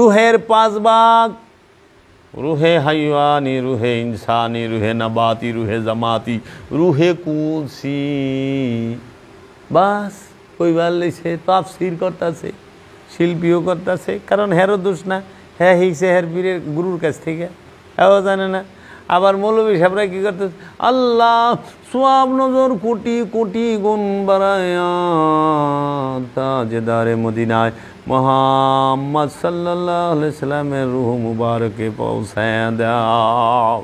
রুহের পাঁচ বাঘ রুহে হাইওয়ানি রুহে ইনসানি রুহে নাবাতি রুহে জামাতি রুহে কুসি বাস কইবার লইছে তাফসির করতেছে শিল্পীও করতেছে কারণ হেরো দোষ না হ্যাঁ হিসে হের পীরের গুরুর কাছ থেকে হ্যাঁ জানে না আবার মৌলবী সাহেবরা কী করতে আল্লাহ সোয়াব নজর কোটি কোটি গুণ বাড়ায় দারে মদিনায় মোহাম্মদ সাল্লাহ সাল্লামের রুহ মুবারকে পৌঁছায় দাও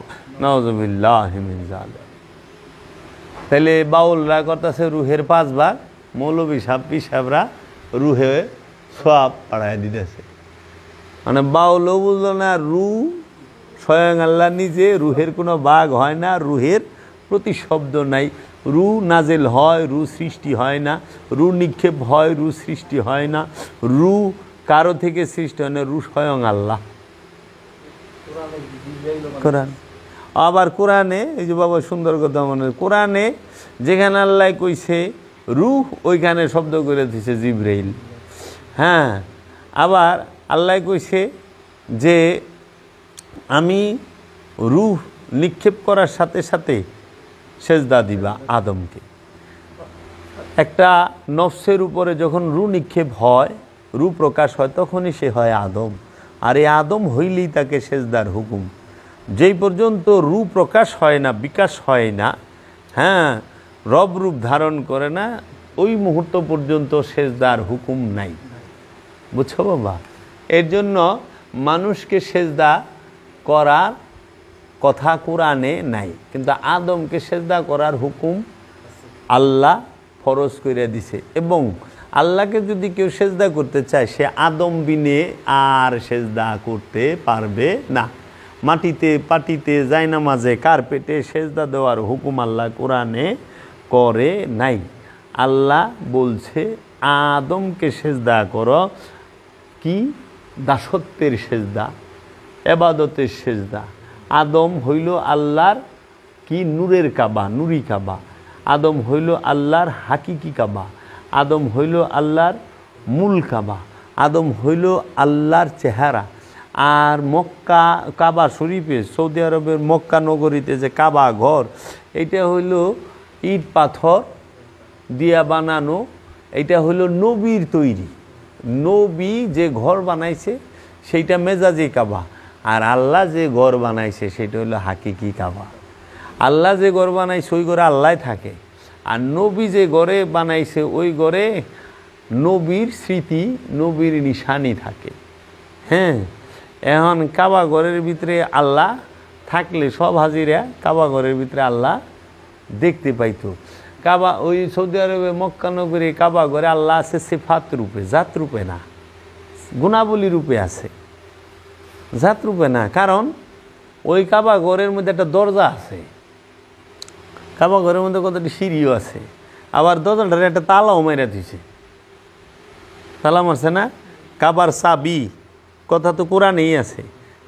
তাহলে বাউলরা করতেছে রুহের পাঁচবার মৌলবি সাপি সাহেবরা রুহে সব পাড়ায় দিতেছে মানে বাউলও বুঝলো না রু স্বয়ং আল্লাহ নিজে রুহের কোনো বাঘ হয় না রুহের প্রতি শব্দ নাই রু নাজেল হয় রু সৃষ্টি হয় না রু নিক্ষেপ হয় রু সৃষ্টি হয় না রু কারো থেকে সৃষ্টি হয় না রু স্বয়ং আল্লাহ কোরআন আবার কোরআনে এই যে বাবা সুন্দর কথা মনে কোরআনে যেখানে আল্লাহ কইছে রুহ ওইখানে শব্দ করে দিছে জিব্রাইল হ্যাঁ আবার আল্লাহ কইছে যে আমি রুহ নিক্ষেপ করার সাথে সাথে সেজদা দিবা আদমকে একটা নফসের উপরে যখন রু নিক্ষেপ হয় রু প্রকাশ হয় তখনই সে হয় আদম আর এই আদম হইলেই তাকে সেজদার হুকুম যেই পর্যন্ত রু প্রকাশ হয় না বিকাশ হয় না হ্যাঁ রব রূপ ধারণ করে না ওই মুহূর্ত পর্যন্ত সেজদার হুকুম নাই বুঝছো বাবা এর জন্য মানুষকে সেজদা করার কথা কোরআনে নাই কিন্তু আদমকে সেজদা করার হুকুম আল্লাহ ফরজ করে দিছে এবং আল্লাহকে যদি কেউ সেজদা করতে চায় সে আদম বিনে আর সেজদা করতে পারবে না মাটিতে পাটিতে মাঝে কার্পেটে সেজদা দেওয়ার হুকুম আল্লাহ কোরআনে করে নাই আল্লাহ বলছে আদমকে সেজদা কর কি দাসত্বের সেজদা এবাদতের সেজদা আদম হইল আল্লাহর কি নূরের কাবা নুরি কাবা আদম হইল আল্লাহর হাকিকি কাবা আদম হইল আল্লাহর মূল কাবা আদম হইল আল্লাহর চেহারা আর মক্কা কাবা শরীফে সৌদি আরবের মক্কা নগরীতে যে কাবা ঘর এটা হইল ইট পাথর দিয়া বানানো এটা হইল নবীর তৈরি নবী যে ঘর বানাইছে সেইটা মেজাজি কাবা আর আল্লাহ যে ঘর বানাইছে সেটা হলো হাকিকি কাবা আল্লাহ যে ঘর বানাইছে ওই ঘরে আল্লাহ থাকে আর নবী যে গড়ে বানাইছে ওই গড়ে নবীর স্মৃতি নবীর নিশানি থাকে হ্যাঁ এখন কাবা ঘরের ভিতরে আল্লাহ থাকলে সব হাজিরা কাবা ঘরের ভিতরে আল্লাহ দেখতে পাইতো কাবা ওই সৌদি আরবে মক্কানগরে কাবা ঘরে আল্লাহ আছে সেফাত রূপে জাত রূপে না গুণাবলী রূপে আছে জাতরূপে না কারণ ওই কাবা ঘরের মধ্যে একটা দরজা আছে কাবা ঘরের মধ্যে কতটি সিঁড়িও আছে আবার দরজাটার একটা তালাও মেরে দিছে তালা মারছে না কাবার চাবি কথা তো কোরআনেই আছে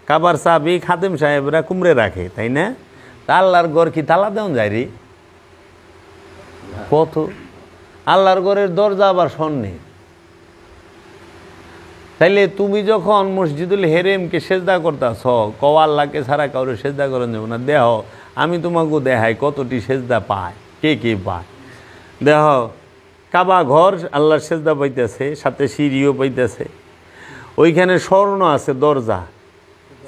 কাবার চাবি খাদেম সাহেবরা কুমড়ে রাখে তাই না আল্লাহর ঘর কি তালা দেওয়া যায় রে কত আল্লাহর ঘরের দরজা আবার স্বর্ণের তাইলে তুমি যখন মসজিদুল হেরেমকে সেজদা করতেছ কও ছাড়া কারো সেজদা করেন যাবো না দেহ আমি তোমাকে দেখাই কতটি সেজদা পায় কে কে পায় দেহ কাবা ঘর আল্লাহর সেজদা পাইতেছে সাথে সিঁড়িও পাইতেছে ওইখানে স্বর্ণ আছে দরজা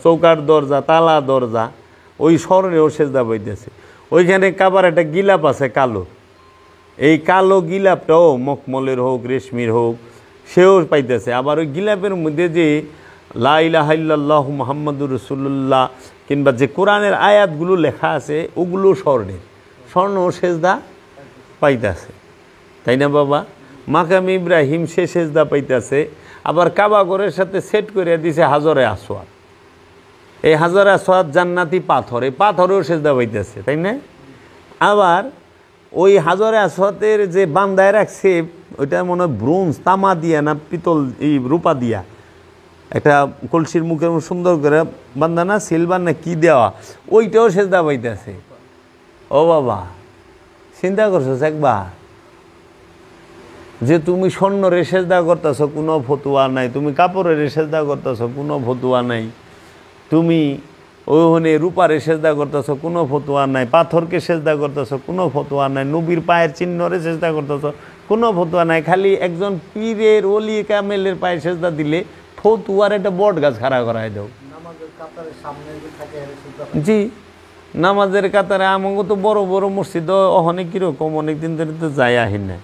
চৌকার দরজা তালা দরজা ওই স্বর্ণেও সেজদা পাইতেছে ওইখানে কাবার একটা গিলাপ আছে কালো এই কালো গিলাপটাও মকমলের হোক রেশমির হোক সেও পাইতেছে আবার ওই গিলাপের মধ্যে যে লাইলাহাল্লাহ মোহাম্মদুর রসুল্লাহ কিংবা যে কোরআনের আয়াতগুলো লেখা আছে ওগুলো স্বর্ণের স্বর্ণ সেজদা পাইতেছে তাই না বাবা মাকাম ইব্রাহিম সে সেজদা পাইতেছে আবার কাবাগরের সাথে সেট করে দিছে হাজরে আসোয়াদ এই হাজার আসোয়াদ জান্নাতি পাথর এই পাথরেও সেজদা পাইতেছে তাই না আবার ওই হাজারে আসোয়াতের যে বান্দায় রাখছে ওইটা মনে হয় ব্রোঞ্জ তামা দিয়া না পিতল এই রূপা দিয়া একটা কলসির মুখের সুন্দর করে বান্ধা না সিলভার না কী দেওয়া ওইটাও দাবাইতে পাইতেছে ও বাবা চিন্তা করছো একবার যে তুমি স্বর্ণ রেসেজদা করতেছ কোনো ফতুয়া নাই তুমি কাপড়ের রেসেজদা করতেছ কোনো ফতুয়া নাই তুমি ওখানে রূপার সেজদা করতেছ কোনো ফতুয়া নাই পাথরকে সেজদা করতেছ কোনো ফতুয়া নাই নবীর পায়ের চিহ্নরে সেজদা করতেছ কোনো ফতুয়া নাই খালি একজন পীরের অলি কামেলের পায়ে সেজদা দিলে ফতুয়ার একটা বট গাছ খাড়া করাই দেও জি নামাজের কাতারে আমাকে তো বড় বড় মসজিদ অনেক কীরকম অনেক দিন ধরে তো যাই আহি না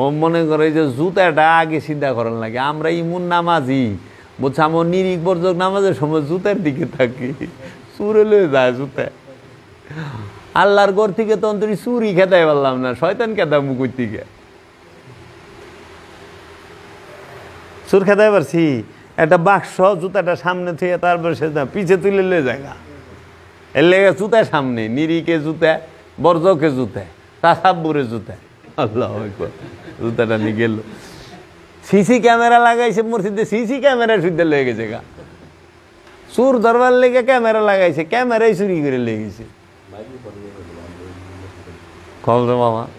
ও মনে করে যে জুতাটা আগে সিদ্ধা করার লাগে আমরা ইমুন নামাজি বলছে আমার নিরিখ বর্জক নামাজের সময় জুতার দিকে থাকি চুরে লয়ে যায় জুতা আল্লাহর ঘর থেকে তন্ত্রী চুরি খেতাই পারলাম না শয়তান খেতাম মুকুর থেকে চোর খেদাই পারছি একটা বাক্স জুতাটা সামনে থুয়ে তারপর সে পিছে তুলে লে জায়গা এর লেগে জুতা সামনে নিরিকে জুতা বর্জকে জুতা তাসাব্বুরে জুতা আল্লাহ জুতাটা নিয়ে গেল সিসি ক্যামেরা লাগাইছে মসজিদে সিসি ক্যামেরা শুদ্ধ লয়ে গেছে গা চোর ধরবার লেগে ক্যামেরা লাগাইছে ক্যামেরাই চুরি করে লেগেছে কল মামা